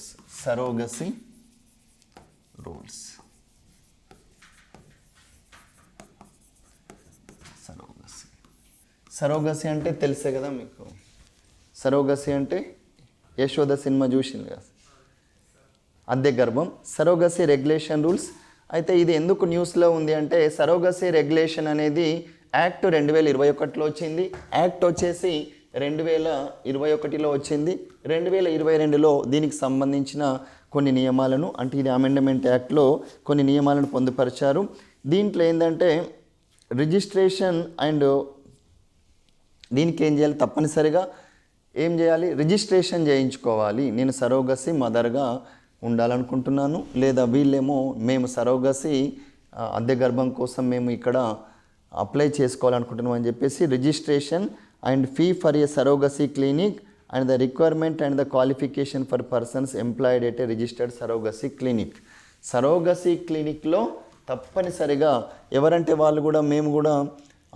Rules surrogacy rules surrogacy surrogacy అంటే తెలుసే కదా మీకు సరోగసీ అంటే యశోద సినిమా చూసింది కదా అద్దె గర్భం సరోగసీ రెగ్యులేషన్ రూల్స్ అయితే ఇది ఎందుకు న్యూస్లో ఉంది అంటే సరోగసీ రెగ్యులేషన్ అనేది యాక్ట్ రెండు వేల ఇరవై ఒకటిలో వచ్చింది యాక్ట్ వచ్చేసి రెండు వేల ఇరవై ఒకటిలో వచ్చింది రెండు వేల ఇరవై రెండులో దీనికి సంబంధించిన కొన్ని నియమాలను అంటే ఇది అమెండమెంట్ యాక్ట్లో కొన్ని నియమాలను పొందుపరిచారు దీంట్లో ఏంటంటే రిజిస్ట్రేషన్ అండ్ దీనికి ఏం చేయాలి తప్పనిసరిగా ఏం చేయాలి రిజిస్ట్రేషన్ చేయించుకోవాలి నేను సరోగసి మదర్గా ఉండాలనుకుంటున్నాను లేదా వీళ్ళేమో మేము సరోగసి అద్దె గర్భం కోసం మేము ఇక్కడ అప్లై చేసుకోవాలనుకుంటున్నాం అని చెప్పేసి registration and fee for a surrogacy clinic and the requirement and the qualification for persons employed at a registered surrogacy clinic. సరోగసీ క్లినిక్లో తప్పనిసరిగా ఎవరంటే వాళ్ళు కూడా మేము కూడా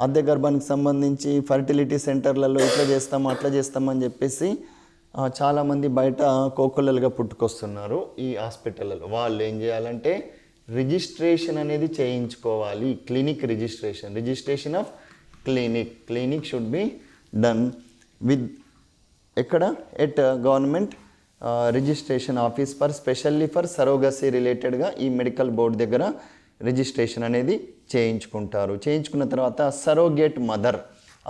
అద్దె గర్భానికి సంబంధించి ఫర్టిలిటీ సెంటర్లలో ఇట్లా చేస్తాము అట్లా చేస్తామని చెప్పేసి చాలామంది బయట కోకొల్లలుగా పుట్టుకొస్తున్నారు ఈ హాస్పిటల్లో వాళ్ళు ఏం చేయాలంటే రిజిస్ట్రేషన్ అనేది చేయించుకోవాలి clinic registration registration of clinic clinic should be done with ఎక్కడ at government registration office for specially for surrogacy రిలేటెడ్గా ఈ మెడికల్ బోర్డు దగ్గర రిజిస్ట్రేషన్ అనేది చేయించుకుంటారు చేయించుకున్న తర్వాత సరోగేట్ మదర్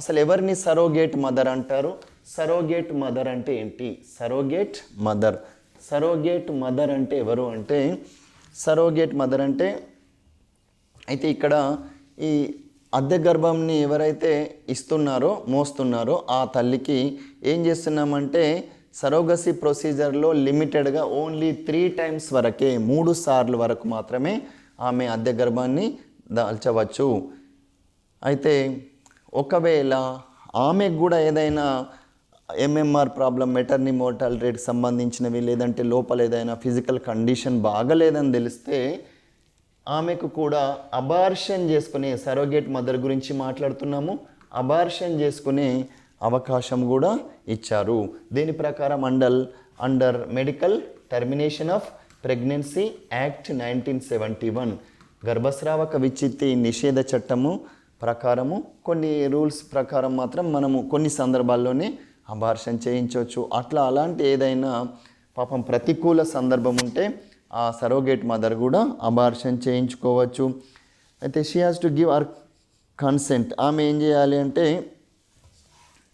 అసలు ఎవరిని సరోగేట్ మదర్ అంటారు సరోగేట్ మదర్ అంటే ఏంటి సరోగేట్ మదర్ సరోగేట్ మదర్ అంటే ఎవరు అంటే సరోగేట్ మదర్ అంటే అయితే ఇక్కడ ఈ అద్దె గర్భంని ఎవరైతే ఇస్తున్నారో మోస్తున్నారో ఆ తల్లికి ఏం చేస్తున్నామంటే సరోగసి ప్రొసీజర్లో లిమిటెడ్గా ఓన్లీ త్రీ టైమ్స్ వరకే మూడు సార్లు వరకు మాత్రమే ఆమె అద్దె గర్భాన్ని దాల్చవచ్చు అయితే ఒకవేళ ఆమెకు కూడా ఏదైనా ఎంఎంఆర్ ప్రాబ్లం మెటర్నీ మోర్టాలిటీకి సంబంధించినవి లేదంటే లోపల ఏదైనా ఫిజికల్ కండిషన్ బాగలేదని తెలిస్తే ఆమెకు కూడా అబార్షన్ చేసుకునే సరోగేట్ మదర్ గురించి మాట్లాడుతున్నాము అబార్షన్ చేసుకునే అవకాశం కూడా ఇచ్చారు దీని ప్రకారం అండల్ under medical termination of pregnancy act nineteen seventy one గర్భస్రావక విచ్చిత్తి నిషేధ చట్టము ప్రకారము కొన్ని రూల్స్ ప్రకారం మాత్రం మనము కొన్ని సందర్భాల్లోనే అబార్షన్ చేయించవచ్చు అట్లా అలాంటి ఏదైనా పాపం ప్రతికూల సందర్భం ఉంటే ఆ సరోగేట్ మదర్ కూడా అబార్షన్ చేయించుకోవచ్చు అయితే she has to give her consent ఆమె ఏం చేయాలి అంటే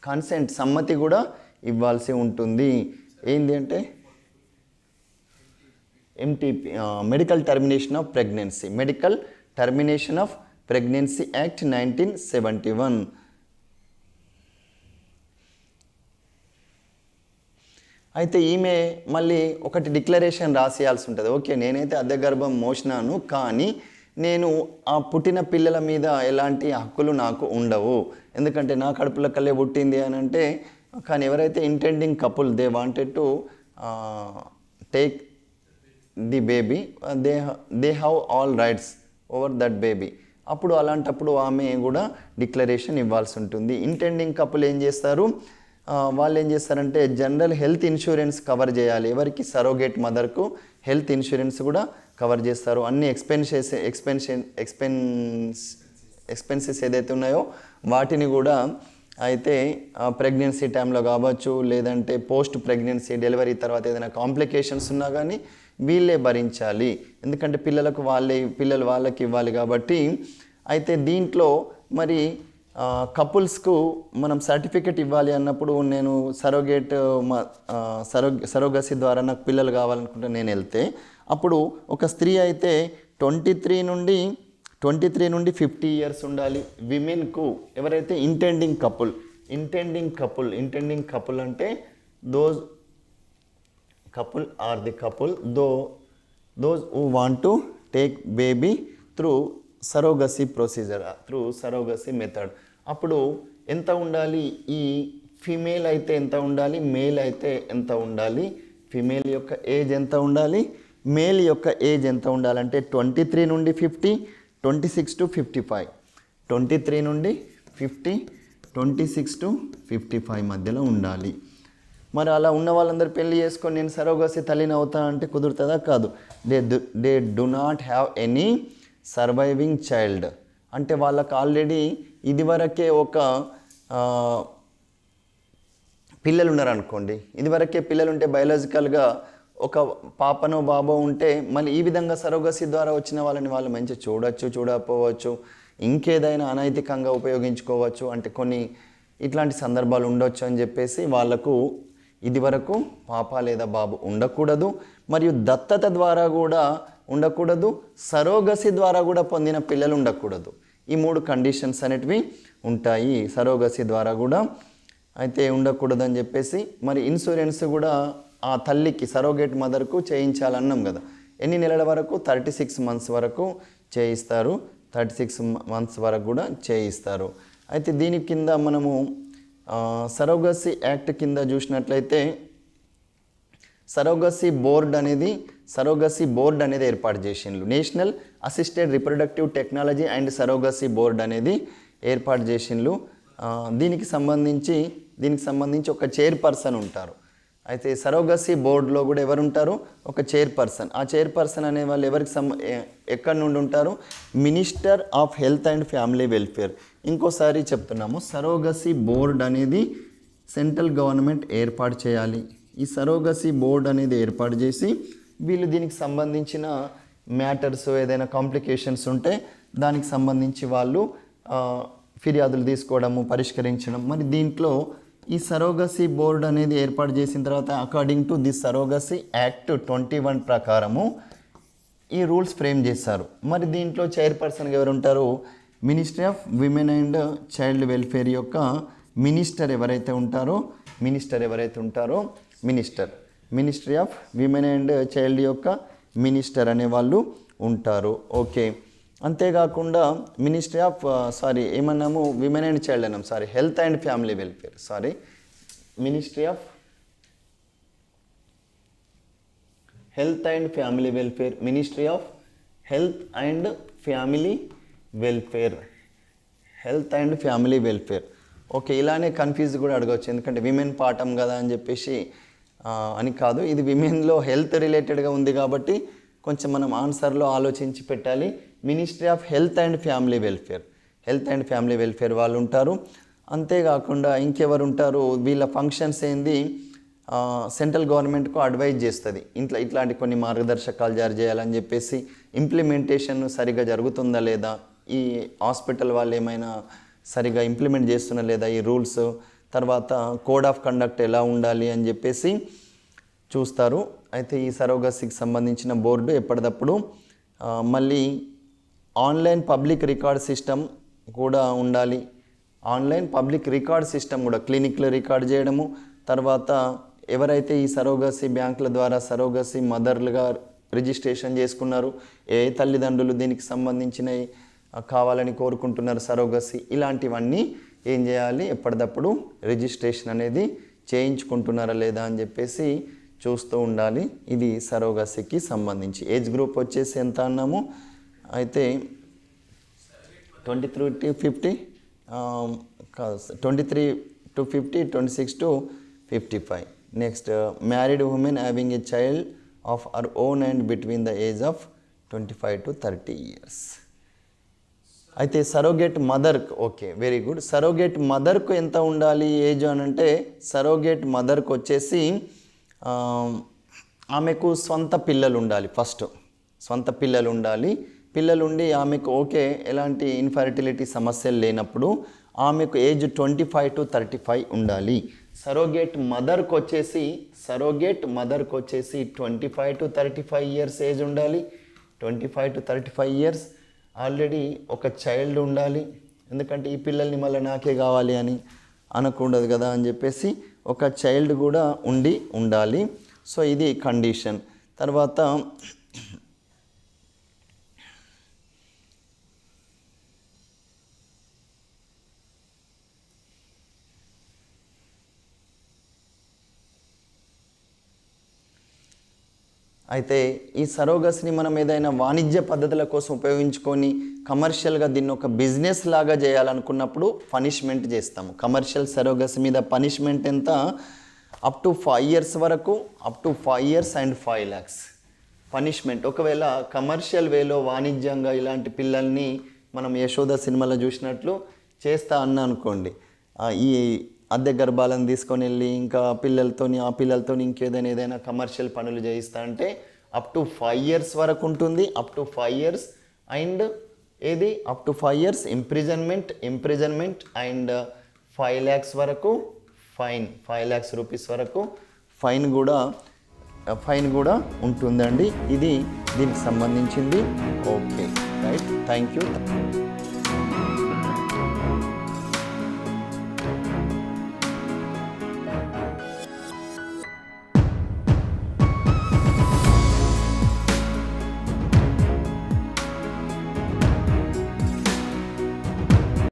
కన్సెంట్ సమ్మతి కూడా ఇవ్వాల్సి ఉంటుంది ఏంటి అంటే MTP medical termination of pregnancy medical termination of pregnancy act nineteen seventy one అయితే ఈమె మళ్ళీ ఒకటి డిక్లరేషన్ రాసేయాల్సి ఉంటుంది ఓకే నేనైతే అద్దె గర్భం మోసినాను కానీ నేను ఆ పుట్టిన పిల్లల మీద ఎలాంటి హక్కులు నాకు ఉండవు ఎందుకంటే నా కడుపులో కళ్ళే పుట్టింది అని అంటే కానీ ఎవరైతే intending couple they wanted to take the baby they they have all rights over that baby అప్పుడు అలాంటప్పుడు ఆమె కూడా డిక్లరేషన్ ఇవ్వాల్సి ఉంటుంది ఇంటెండింగ్ కపుల్ ఏం చేస్తారు వాళ్ళు ఏం చేస్తారంటే జనరల్ హెల్త్ ఇన్సూరెన్స్ కవర్ చేయాలి ఎవరికి సరోగేట్ మదర్కు హెల్త్ ఇన్సూరెన్స్ కూడా కవర్ చేస్తారు అన్ని ఎక్స్పెన్సెస్ ఎక్స్పెన్షన్ ఎక్స్పెన్స్ ఎక్స్పెన్సెస్ ఏదైతే ఉన్నాయో వాటిని కూడా అయితే ప్రెగ్నెన్సీ టైంలో కావచ్చు లేదంటే పోస్ట్ ప్రెగ్నెన్సీ డెలివరీ తర్వాత ఏదైనా కాంప్లికేషన్స్ ఉన్నా కానీ వీళ్ళే భరించాలి ఎందుకంటే పిల్లలకు వాళ్ళే పిల్లలు వాళ్ళకి ఇవ్వాలి కాబట్టి అయితే దీంట్లో మరి కపుల్స్కు మనం సర్టిఫికెట్ ఇవ్వాలి అన్నప్పుడు నేను సరోగేట్ మా సరో సరోగసి ద్వారా నాకు పిల్లలు కావాలనుకుంటే నేను వెళ్తే అప్పుడు ఒక స్త్రీ అయితే ట్వంటీ త్రీ నుండి ట్వంటీ త్రీ నుండి ఫిఫ్టీ ఇయర్స్ ఉండాలి విమెన్కు ఎవరైతే intending couple intending couple intending couple అంటే those couple are the couple those those who want to take baby through surrogacy procedure through surrogacy method అప్పుడు ఎంత ఉండాలి ఈ ఫీమేల్ అయితే ఎంత ఉండాలి మేల్ అయితే ఎంత ఉండాలి ఫీమేల్ యొక్క ఏజ్ ఎంత ఉండాలి మేల్ యొక్క ఏజ్ ఎంత ఉండాలంటే ట్వంటీ త్రీ నుండి fifty twenty six to fifty five twenty three నుండి fifty twenty six to fifty five మధ్యలో ఉండాలి మరి అలా ఉన్న వాళ్ళందరూ పెళ్లి చేసుకొని నేను సరోగసి తల్లిని అవుతా అంటే కుదురుతుందా కాదు they they do not have any surviving child అంటే వాళ్ళకు ఆల్రెడీ ఇదివరకే ఒక పిల్లలు ఉన్నారనుకోండి ఇదివరకే పిల్లలు ఉంటే బయలాజికల్గా ఒక పాపనో బాబో ఉంటే మళ్ళీ ఈ విధంగా సరోగసి ద్వారా వచ్చిన వాళ్ళని వాళ్ళు మంచి చూడవచ్చు చూడకపోవచ్చు ఇంకేదైనా అనైతికంగా ఉపయోగించుకోవచ్చు అంటే కొన్ని ఇట్లాంటి సందర్భాలు ఉండవచ్చు అని చెప్పేసి వాళ్ళకు ఇది వరకు పాప లేదా బాబు ఉండకూడదు మరియు దత్తత ద్వారా కూడా ఉండకూడదు సరోగసి ద్వారా కూడా పొందిన పిల్లలు ఉండకూడదు ఈ మూడు కండిషన్స్ అనేటివి ఉంటాయి సరోగసి ద్వారా కూడా అయితే ఉండకూడదు అని చెప్పేసి మరి ఇన్సూరెన్స్ కూడా ఆ తల్లికి సరోగేట్ మదర్కు చేయించాలన్నాం కదా ఎన్ని నెలల వరకు థర్టీ సిక్స్ మంత్స్ వరకు చేయిస్తారు థర్టీ సిక్స్ మంత్స్ వరకు కూడా చేయిస్తారు అయితే దీని కింద మనము సరోగసి యాక్ట్ కింద చూసినట్లయితే సరోగసి బోర్డ్ అనేది సరోగసీ బోర్డ్ అనేది ఏర్పాటు చేసిండ్రు national assisted reproductive technology and surrogacy board అనేది ఏర్పాటు చేసిండ్రు దీనికి సంబంధించి దీనికి సంబంధించి ఒక చైర్పర్సన్ ఉంటారు అయితే సరోగసీ బోర్డులో కూడా ఎవరు ఉంటారు ఒక చైర్పర్సన్ ఆ చైర్పర్సన్ అనే వాళ్ళు ఎవరికి సం ఎక్కడి నుండి ఉంటారు minister of health and family welfare ఇంకోసారి చెప్తున్నాము సరోగసీ బోర్డ్ అనేది సెంట్రల్ గవర్నమెంట్ ఏర్పాటు చేయాలి ఈ సరోగసీ బోర్డు అనేది ఏర్పాటు చేసి వీళ్ళు దీనికి సంబంధించిన మ్యాటర్స్ ఏదైనా కాంప్లికేషన్స్ ఉంటే దానికి సంబంధించి వాళ్ళు ఫిర్యాదులు తీసుకోవడము పరిష్కరించడం మరి దీంట్లో ఈ సరోగసీ బోర్డు అనేది ఏర్పాటు చేసిన తర్వాత according to the surrogacy act twenty one ప్రకారము ఈ రూల్స్ ఫ్రేమ్ చేశారు మరి దీంట్లో చైర్పర్సన్గా ఎవరు ఉంటారు ministry of women and child welfare యొక్క మినిస్టర్ ఎవరైతే ఉంటారో మినిస్టర్ ఎవరైతే ఉంటారో minister ministry of women and child యొక్క మినిస్టర్ అనే వాళ్ళు ఉంటారు ఓకే అంతేకాకుండా మినిస్ట్రీ ఆఫ్ సారీ ఏమన్నాము విమెన్ అండ్ చైల్డ్ అన్నాము sorry health and family welfare sorry ministry of health and family welfare ministry of health and family welfare health and family welfare okay ఇలానే confuse కూడా అడగవచ్చు ఎందుకంటే women పాఠం కదా అని చెప్పేసి అని కాదు ఇది విమెన్లో హెల్త్ రిలేటెడ్గా ఉంది కాబట్టి కొంచెం మనం ఆన్సర్లో ఆలోచించి పెట్టాలి ministry of health and family welfare health and family welfare వాళ్ళు ఉంటారు అంతేకాకుండా ఇంకెవరు ఉంటారు వీళ్ళ ఫంక్షన్స్ ఏంది సెంట్రల్ గవర్నమెంట్కు అడ్వైజ్ చేస్తుంది ఇంట్లో ఇట్లాంటి కొన్ని మార్గదర్శకాలు జారీ చేయాలని చెప్పేసి ఇంప్లిమెంటేషన్ సరిగా జరుగుతుందా లేదా ఈ హాస్పిటల్ వాళ్ళు ఏమైనా సరిగా ఇంప్లిమెంట్ చేస్తున్నా లేదా ఈ రూల్స్ తర్వాత కోడ్ ఆఫ్ కండక్ట్ ఎలా ఉండాలి అని చెప్పేసి చూస్తారు అయితే ఈ సరోగసికి సంబంధించిన బోర్డు ఎప్పటికప్పుడు మళ్ళీ ఆన్లైన్ పబ్లిక్ రికార్డ్ సిస్టమ్ కూడా ఉండాలి ఆన్లైన్ పబ్లిక్ రికార్డ్ సిస్టమ్ కూడా క్లినిక్లో రికార్డ్ చేయడము తర్వాత ఎవరైతే ఈ సరోగసి బ్యాంకుల ద్వారా సరోగసి మదర్లుగా రిజిస్ట్రేషన్ చేసుకున్నారు ఏ తల్లిదండ్రులు దీనికి సంబంధించినవి కావాలని కోరుకుంటున్నారు సరోగసి ఇలాంటివన్నీ ఏం చేయాలి ఎప్పటికప్పుడు రిజిస్ట్రేషన్ అనేది చేయించుకుంటున్నారా లేదా అని చెప్పేసి చూస్తూ ఉండాలి ఇది సరోగసికి సంబంధించి ఏజ్ గ్రూప్ వచ్చేసి ఎంత అన్నాము అయితే twenty three to fifty twenty three to fifty twenty six to fifty five next married women having a child of our own and between the age of twenty five to thirty years అయితే surrogate మదర్క్ okay very good surrogate మదర్కు ఎంత ఉండాలి age అని అంటే surrogate మదర్కు వచ్చేసి ఆమెకు సొంత పిల్లలు ఉండాలి ఫస్ట్ సొంత పిల్లలు ఉండాలి పిల్లలు ఉండి ఆమెకు ఓకే ఎలాంటి ఇన్ఫర్టిలిటీ సమస్యలు లేనప్పుడు ఆమెకు age twenty five to thirty five ఉండాలి సరోగేట్ మదర్కి వచ్చేసి సరోగేట్ మదర్కి వచ్చేసి twenty five to thirty five years age ఉండాలి twenty five to thirty five years already ఒక చైల్డ్ ఉండాలి ఎందుకంటే ఈ పిల్లల్ని మళ్ళీ నాకే కావాలి అని అనుకుండదు కదా అని చెప్పేసి ఒక చైల్డ్ కూడా ఉండి ఉండాలి సో ఇది కండిషన్ తర్వాత అయితే ఈ సరోగస్ని మనం ఏదైనా వాణిజ్య పద్ధతుల కోసం ఉపయోగించుకొని కమర్షియల్గా దీన్ని ఒక బిజినెస్ లాగా చేయాలనుకున్నప్పుడు పనిష్మెంట్ చేస్తాము కమర్షియల్ సరోగస్ మీద పనిష్మెంట్ ఎంత అప్ టు ఫైవ్ ఇయర్స్ వరకు up to five years and five lakhs punishment ఒకవేళ కమర్షియల్ వేలో వాణిజ్యంగా ఇలాంటి పిల్లల్ని మనం యశోద సినిమాలో చూసినట్లు చేస్తా అన్న అనుకోండి ఈ అద్దె గర్భాలను తీసుకొని వెళ్ళి ఇంకా పిల్లలతోని ఆ పిల్లలతో ఇంకేదైనా ఏదైనా కమర్షియల్ పనులు చేయిస్తా అంటే అప్ టు ఫైవ్ ఇయర్స్ వరకు ఉంటుంది up to five years and ఏది up to five years imprisonment imprisonment and five lakhs వరకు ఫైన్ ఫైవ్ ల్యాక్స్ రూపీస్ వరకు ఫైన్ కూడా ఫైన్ కూడా ఉంటుందండి ఇది దీనికి సంబంధించింది ఓకే రైట్ థ్యాంక్ యూ